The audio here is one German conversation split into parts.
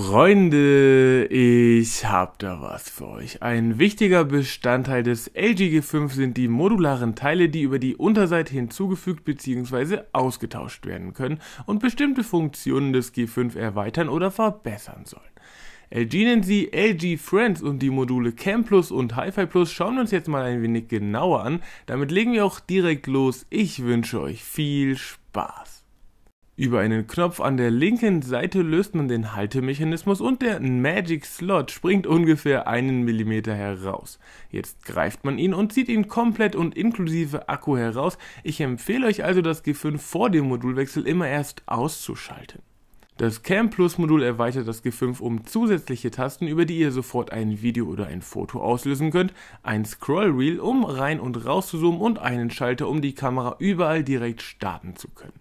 Freunde, ich hab da was für euch. Ein wichtiger Bestandteil des LGG5 sind die modularen Teile, die über die Unterseite hinzugefügt bzw. ausgetauscht werden können und bestimmte Funktionen des G5 erweitern oder verbessern sollen. LG nennt sie LG Friends und die Module Cam Plus und HiFi Plus schauen wir uns jetzt mal ein wenig genauer an. Damit legen wir auch direkt los. Ich wünsche euch viel Spaß. Über einen Knopf an der linken Seite löst man den Haltemechanismus und der Magic Slot springt ungefähr einen Millimeter heraus. Jetzt greift man ihn und zieht ihn komplett und inklusive Akku heraus. Ich empfehle euch also das G5 vor dem Modulwechsel immer erst auszuschalten. Das Cam Plus Modul erweitert das G5 um zusätzliche Tasten, über die ihr sofort ein Video oder ein Foto auslösen könnt, ein Scroll Reel, um rein und raus zu zoomen und einen Schalter, um die Kamera überall direkt starten zu können.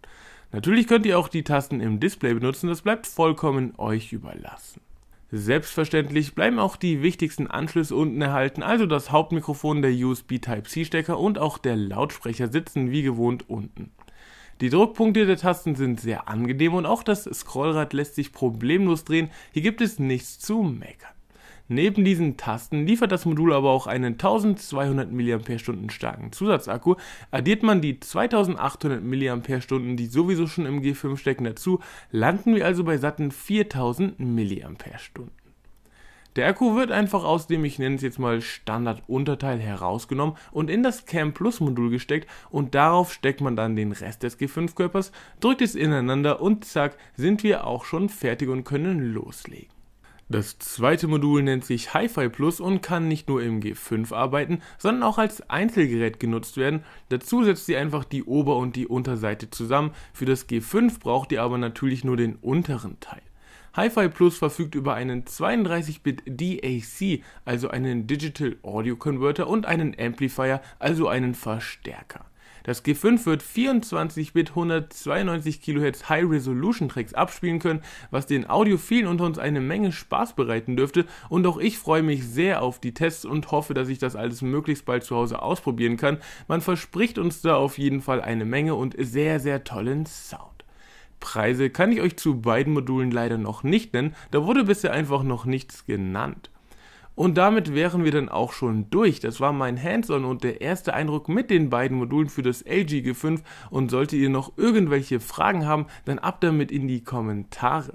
Natürlich könnt ihr auch die Tasten im Display benutzen, das bleibt vollkommen euch überlassen. Selbstverständlich bleiben auch die wichtigsten Anschlüsse unten erhalten, also das Hauptmikrofon, der USB Type-C Stecker und auch der Lautsprecher sitzen wie gewohnt unten. Die Druckpunkte der Tasten sind sehr angenehm und auch das Scrollrad lässt sich problemlos drehen, hier gibt es nichts zu meckern. Neben diesen Tasten liefert das Modul aber auch einen 1200 mAh starken Zusatzakku. Addiert man die 2800 mAh, die sowieso schon im G5 stecken, dazu, landen wir also bei satten 4000 mAh. Der Akku wird einfach aus dem, ich nenne es jetzt mal Standard-Unterteil herausgenommen und in das Cam Plus Modul gesteckt und darauf steckt man dann den Rest des G5 Körpers, drückt es ineinander und zack, sind wir auch schon fertig und können loslegen. Das zweite Modul nennt sich HiFi Plus und kann nicht nur im G5 arbeiten, sondern auch als Einzelgerät genutzt werden. Dazu setzt ihr einfach die Ober- und die Unterseite zusammen. Für das G5 braucht ihr aber natürlich nur den unteren Teil. HiFi Plus verfügt über einen 32-Bit DAC, also einen Digital Audio Converter und einen Amplifier, also einen Verstärker. Das G5 wird 24-Bit 192 kHz High Resolution Tracks abspielen können, was den Audiophilen unter uns eine Menge Spaß bereiten dürfte und auch ich freue mich sehr auf die Tests und hoffe, dass ich das alles möglichst bald zu Hause ausprobieren kann. Man verspricht uns da auf jeden Fall eine Menge und sehr, sehr tollen Sound. Preise kann ich euch zu beiden Modulen leider noch nicht nennen, da wurde bisher einfach noch nichts genannt. Und damit wären wir dann auch schon durch. Das war mein Hands-on und der erste Eindruck mit den beiden Modulen für das LG G5 und solltet ihr noch irgendwelche Fragen haben, dann ab damit in die Kommentare.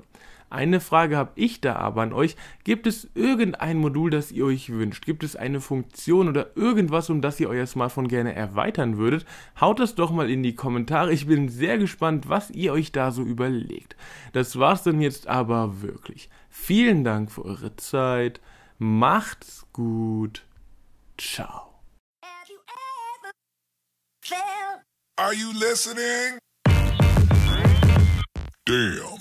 Eine Frage habe ich da aber an euch. Gibt es irgendein Modul, das ihr euch wünscht? Gibt es eine Funktion oder irgendwas, um das ihr euer Smartphone gerne erweitern würdet? Haut das doch mal in die Kommentare. Ich bin sehr gespannt, was ihr euch da so überlegt. Das war's dann jetzt aber wirklich. Vielen Dank für eure Zeit. Macht's gut. Ciao. Are you listening? Damn.